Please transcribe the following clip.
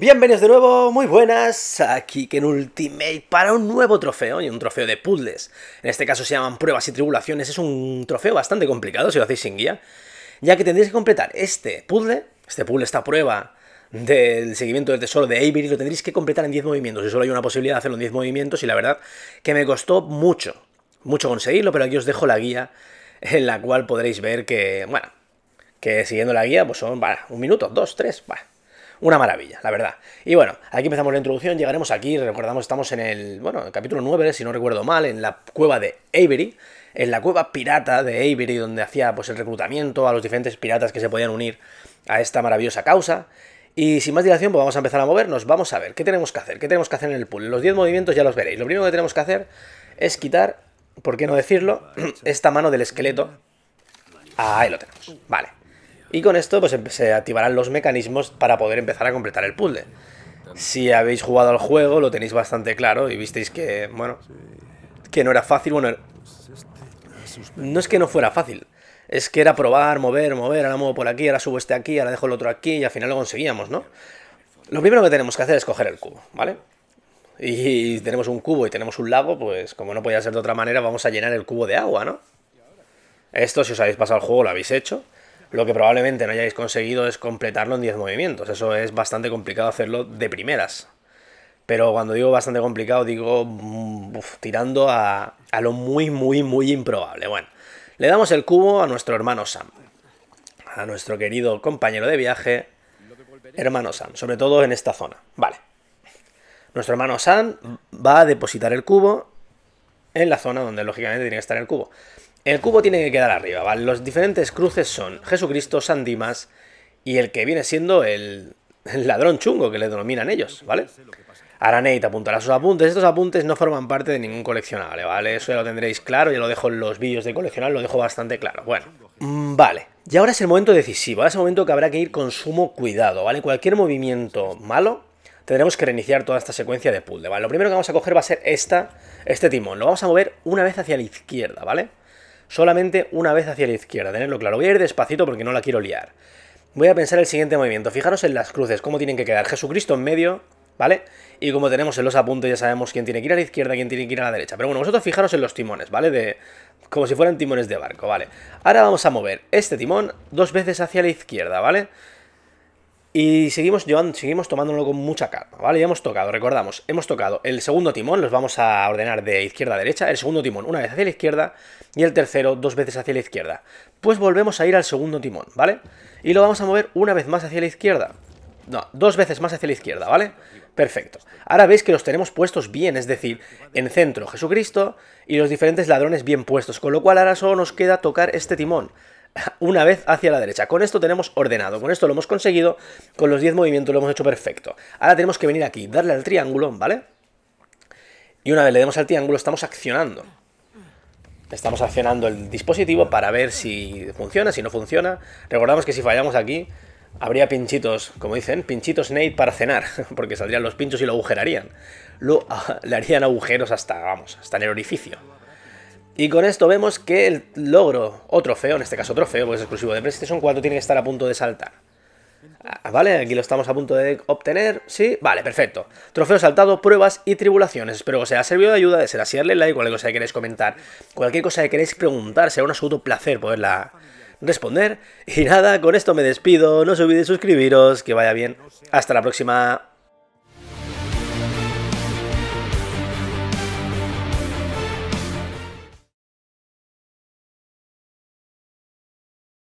Bienvenidos de nuevo, muy buenas, aquí que en Ultimate para un nuevo trofeo, y un trofeo de puzzles. En este caso se llaman pruebas y tribulaciones, es un trofeo bastante complicado si lo hacéis sin guía, ya que tendréis que completar este puzzle, este puzzle, esta prueba del seguimiento del tesoro de Avery, lo tendréis que completar en 10 movimientos, y solo hay una posibilidad de hacerlo en 10 movimientos, y la verdad que me costó mucho, mucho conseguirlo, pero aquí os dejo la guía en la cual podréis ver que, bueno, que siguiendo la guía pues son, bueno, un minuto, dos, tres, va una maravilla, la verdad. Y bueno, aquí empezamos la introducción, llegaremos aquí, recordamos, estamos en el, bueno, el capítulo 9, si no recuerdo mal, en la cueva de Avery, en la cueva pirata de Avery, donde hacía pues el reclutamiento a los diferentes piratas que se podían unir a esta maravillosa causa. Y sin más dilación, pues vamos a empezar a movernos. Vamos a ver, ¿qué tenemos que hacer? ¿Qué tenemos que hacer en el pool? Los 10 movimientos ya los veréis. Lo primero que tenemos que hacer es quitar, por qué no decirlo, esta mano del esqueleto. Ahí lo tenemos. Vale. Y con esto pues em, se activarán los mecanismos para poder empezar a completar el puzzle. Si habéis jugado al juego lo tenéis bastante claro y visteis que, bueno, que no era fácil. Bueno, no es que no fuera fácil, es que era probar, mover, mover, ahora muevo por aquí, ahora subo este aquí, ahora dejo el otro aquí y al final lo conseguíamos, ¿no? Lo primero que tenemos que hacer es coger el cubo, ¿vale? Y tenemos un cubo y tenemos un lago, pues como no podía ser de otra manera, vamos a llenar el cubo de agua, ¿no? Esto, si os habéis pasado el juego, lo habéis hecho lo que probablemente no hayáis conseguido es completarlo en 10 movimientos. Eso es bastante complicado hacerlo de primeras. Pero cuando digo bastante complicado, digo mm, tirando a, a, lo muy, muy, muy improbable. Bueno, le damos el cubo a nuestro hermano Sam. A nuestro querido compañero de viaje, hermano Sam. Sobre todo en esta zona. Vale. Nuestro hermano Sam va a depositar el cubo en la zona donde lógicamente tiene que estar el cubo. El cubo tiene que quedar arriba, ¿vale? Los diferentes cruces son Jesucristo, San Dimas y el que viene siendo el, ladrón chungo que le denominan ellos, ¿vale? Araneit apuntará sus apuntes. Estos apuntes no forman parte de ningún coleccionable, ¿vale? Eso ya lo tendréis claro, ya lo dejo en los vídeos de coleccionable, lo dejo bastante claro. Bueno, mm, vale. Y ahora es el momento decisivo, es el momento que habrá que ir con sumo cuidado, ¿vale? Cualquier movimiento malo tendremos que reiniciar toda esta secuencia de pull. ¿vale? Lo primero que vamos a coger va a ser esta, este timón. Lo vamos a mover una vez hacia la izquierda, ¿vale? solamente una vez hacia la izquierda, tenerlo claro. Voy a ir despacito porque no la quiero liar. Voy a pensar el siguiente movimiento. Fijaros en las cruces, cómo tienen que quedar. Jesucristo en medio, ¿vale? Y como tenemos en los apuntes ya sabemos quién tiene que ir a la izquierda, quién tiene que ir a la derecha. Pero bueno, vosotros fijaros en los timones, ¿vale? De, como si fueran timones de barco, ¿vale? Ahora vamos a mover este timón dos veces hacia la izquierda, ¿vale? vale y seguimos seguimos tomándolo con mucha calma, ¿vale? Ya hemos tocado, recordamos, hemos tocado el segundo timón, los vamos a ordenar de izquierda a derecha, el segundo timón una vez hacia la izquierda y el tercero dos veces hacia la izquierda. Pues volvemos a ir al segundo timón, ¿vale? Y lo vamos a mover una vez más hacia la izquierda. No, dos veces más hacia la izquierda, ¿vale? Perfecto. Ahora veis que los tenemos puestos bien, es decir, en centro Jesucristo y los diferentes ladrones bien puestos, con lo cual ahora solo nos queda tocar este timón una vez hacia la derecha. Con esto tenemos ordenado, con esto lo hemos conseguido, con los 10 movimientos lo hemos hecho perfecto. Ahora tenemos que venir aquí, darle al triángulo, ¿vale? Y una vez le demos al triángulo estamos accionando. Estamos accionando el dispositivo para ver si funciona, si no funciona. Recordamos que si fallamos aquí, habría pinchitos, como dicen, pinchitos Nate para cenar, porque saldrían los pinchos y lo agujerarían. Lo, le harían agujeros hasta, vamos, hasta en el orificio. Y con esto vemos que el logro, o trofeo, en este caso trofeo, porque es exclusivo de PlayStation 4, tiene que estar a punto de saltar. Ah, vale, aquí lo estamos a punto de obtener. Sí, vale, perfecto. Trofeo saltado, pruebas y tribulaciones. Espero que os haya servido de ayuda. De ser así, darle like, cualquier cosa que queréis comentar, cualquier cosa que queréis preguntar. Será un absoluto placer poderla responder. Y nada, con esto me despido. No os olvidéis suscribiros. Que vaya bien. Hasta la próxima.